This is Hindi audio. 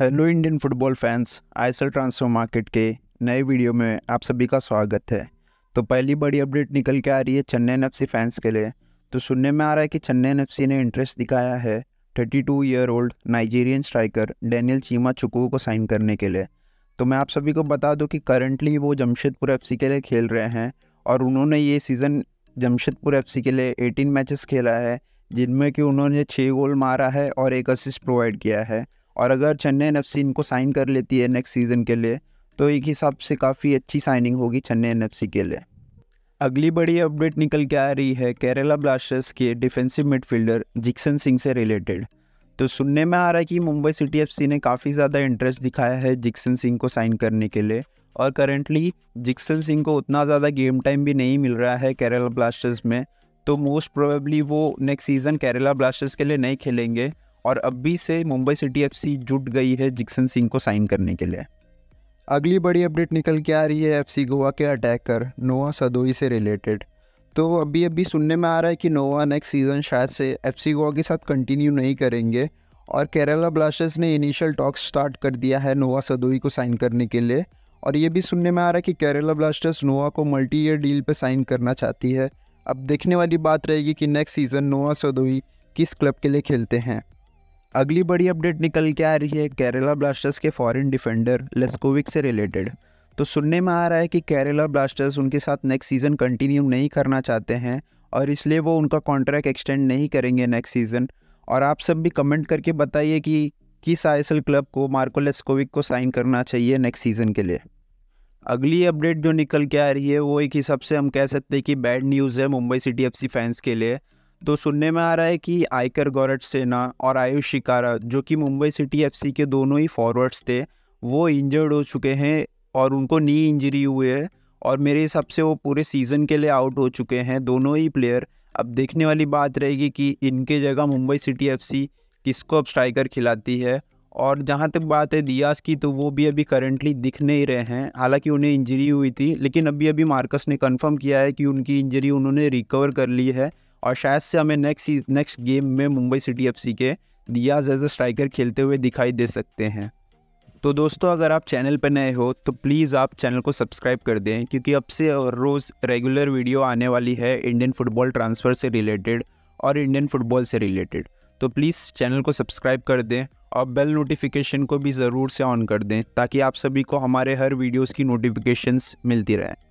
hello Indian football fans ISL transfer market के नए वीडियो में आप सभी का स्वागत है तो पहली बड़ी अपडेट निकल के आ रही है चेन्नई एफ फैंस के लिए तो सुनने में आ रहा है कि चेन्नई एफ ने इंटरेस्ट दिखाया है 32 year old Nigerian striker Daniel Chima Chukwu को साइन करने के लिए तो मैं आप सभी को बता दूँ कि करंटली वो जमशेदपुर एफ के लिए खेल रहे हैं और उन्होंने ये सीज़न जमशेदपुर एफ के लिए एटीन मैचेस खेला है जिनमें कि उन्होंने छः गोल मारा है और एक असिस्ट प्रोवाइड किया है और अगर चेन्नई एन इनको साइन कर लेती है नेक्स्ट सीज़न के लिए तो एक हिसाब से काफ़ी अच्छी साइनिंग होगी चेन्नई एन के लिए अगली बड़ी अपडेट निकल के आ रही है केरला ब्लास्टर्स के डिफेंसिव मिडफील्डर जिक्सन सिंह से रिलेटेड तो सुनने में आ रहा है कि मुंबई सिटी एफ ने काफ़ी ज़्यादा इंटरेस्ट दिखाया है जिक्सन सिंह को साइन करने के लिए और करेंटली जिक्सन सिंह को उतना ज़्यादा गेम टाइम भी नहीं मिल रहा है केरला ब्लास्टर्स में तो मोस्ट प्रोबेबली वो नेक्स्ट सीज़न केरला ब्लास्टर्स के लिए नहीं खेलेंगे और अभी से मुंबई सिटी सी जुट गई है जिक्सन सिंह को साइन करने के लिए अगली बड़ी अपडेट निकल के आ रही है सी गोवा के अटैकर नोवा सदोई से रिलेटेड तो अभी अभी सुनने में आ रहा है कि नोवा नेक्स्ट सीज़न शायद से सी गोवा के साथ कंटिन्यू नहीं करेंगे और केरला ब्लास्टर्स ने इनिशियल टॉक्स स्टार्ट कर दिया है नोवा सदोई को साइन करने के लिए और ये भी सुनने में आ रहा है कि केरला ब्लास्टर्स नोवा को मल्टी ईयर डील पर साइन करना चाहती है अब देखने वाली बात रहेगी कि नेक्स्ट सीज़न नोवा सदोई किस क्लब के लिए खेलते हैं अगली बड़ी अपडेट निकल के आ रही है केरला ब्लास्टर्स के फॉरेन डिफेंडर लेस्कोविक से रिलेटेड तो सुनने में आ रहा है कि केरला ब्लास्टर्स उनके साथ नेक्स्ट सीज़न कंटिन्यू नहीं करना चाहते हैं और इसलिए वो उनका कॉन्ट्रैक्ट एक्सटेंड नहीं करेंगे नेक्स्ट सीज़न और आप सब भी कमेंट करके बताइए कि किस आई क्लब को मार्को लेस्कोविक को साइन करना चाहिए नेक्स्ट सीज़न के लिए अगली अपडेट जो निकल के आ रही है वो एक हिसाब से हम कह सकते हैं कि बैड न्यूज़ है मुंबई सिटी एफसी फैंस के लिए तो सुनने में आ रहा है कि आयकर गौरट सेना और आयुष शिकारा जो कि मुंबई सिटी एफ के दोनों ही फॉरवर्ड्स थे वो इंजर्ड हो चुके हैं और उनको नी इंजरी हुई है और मेरे हिसाब से वो पूरे सीज़न के लिए आउट हो चुके हैं दोनों ही प्लेयर अब देखने वाली बात रहेगी कि इनके जगह मुंबई सिटी एफसी किसको अब स्ट्राइकर खिलाती है और जहाँ तक बात है दियास की तो वो भी अभी करेंटली दिख नहीं रहे हैं हालांकि उन्हें इंजरी हुई थी लेकिन अभी अभी मार्कस ने कंफर्म किया है कि उनकी इंजरी उन्होंने रिकवर कर ली है और शायद से हमें नेक्स्ट नेक्स्ट गेम में मुंबई सिटी एफ के दियाज एज ए स्ट्राइकर खेलते हुए दिखाई दे सकते हैं तो दोस्तों अगर आप चैनल पर नए हो तो प्लीज़ आप चैनल को सब्सक्राइब कर दें क्योंकि अब से रोज़ रेगुलर वीडियो आने वाली है इंडियन फुटबॉल ट्रांसफ़र से रिलेटेड और इंडियन फुटबॉल से रिलेटेड तो प्लीज़ चैनल को सब्सक्राइब कर दें और बेल नोटिफिकेशन को भी ज़रूर से ऑन कर दें ताकि आप सभी को हमारे हर वीडियोस की नोटिफिकेशंस मिलती रहें